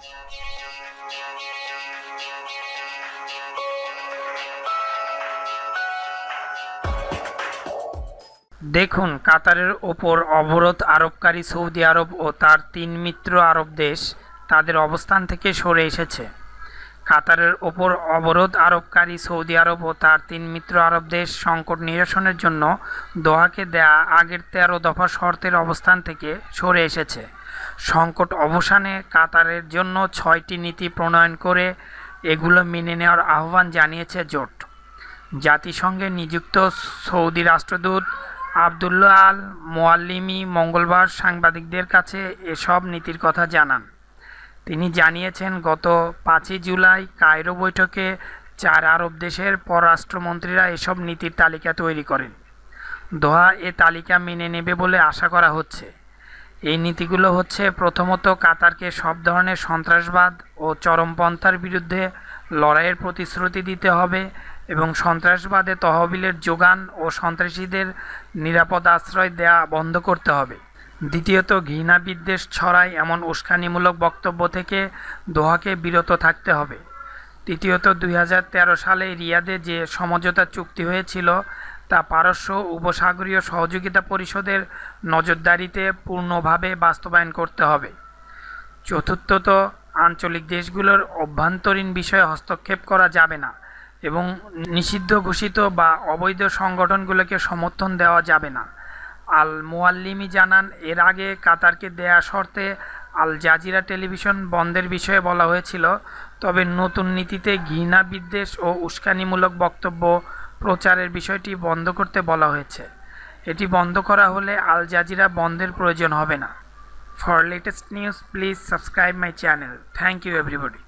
দেখুন কাতারের ওপর অবরোধ আরোপকারী সৌদি আরব ও তার তিন মিত্র আরব দেশ তাদের অবস্থান থেকে সরে এসেছে কাতারের ওপর অবরোধ আরোপকারী সৌদি আরব ও তার তিন মিত্র আরব দেশ সংকট নিরসনের জন্য দোহাকে দেয়া আগের তেরো দফা শর্তের অবস্থান থেকে সরে এসেছে সংকট অবসানে কাতারের জন্য ছয়টি নীতি প্রণয়ন করে এগুলো মেনে নেওয়ার আহ্বান জানিয়েছে জোট জাতিসংঘে নিযুক্ত সৌদি রাষ্ট্রদূত আবদুল্লাহ আল মোয়াল্লিমি মঙ্গলবার সাংবাদিকদের কাছে এসব নীতির কথা জানান তিনি জানিয়েছেন গত পাঁচই জুলাই কায়রো বৈঠকে চার আরব দেশের পররাষ্ট্রমন্ত্রীরা এসব নীতির তালিকা তৈরি করেন দোহা এ তালিকা মেনে নেবে বলে আশা করা হচ্ছে এই নীতিগুলো হচ্ছে প্রথমত কাতারকে সব ধরনের সন্ত্রাসবাদ ও চরমপন্থার বিরুদ্ধে লড়াইয়ের প্রতিশ্রুতি দিতে হবে এবং সন্ত্রাসবাদে তহবিলের যোগান ও সন্ত্রাসীদের নিরাপদ আশ্রয় দেয়া বন্ধ করতে হবে দ্বিতীয়ত ঘৃণা বিদ্বেষ ছড়ায় এমন উস্কানিমূলক বক্তব্য থেকে দোহাকে বিরত থাকতে হবে তৃতীয়ত দুই সালে রিয়াদে যে সমঝোতা চুক্তি হয়েছিল তা পারস্য উপসাগরীয় সহযোগিতা পরিষদের নজরদারিতে পূর্ণভাবে বাস্তবায়ন করতে হবে চতুর্থত আঞ্চলিক দেশগুলোর অভ্যন্তরীণ বিষয়ে হস্তক্ষেপ করা যাবে না এবং নিষিদ্ধ ঘোষিত বা অবৈধ সংগঠনগুলোকে সমর্থন দেওয়া যাবে না আল মোয়াল্লিমি জানান এর আগে কাতারকে দেয়া শর্তে আল জাজিরা টেলিভিশন বন্ধের বিষয়ে বলা হয়েছিল তবে নতুন নীতিতে ঘৃণা বিদ্বেষ ও উস্কানিমূলক বক্তব্য প্রচারের বিষয়টি বন্ধ করতে বলা হয়েছে এটি বন্ধ করা হলে আল জাজিরা বন্ধের প্রয়োজন হবে না for latest news please subscribe my channel thank you everybody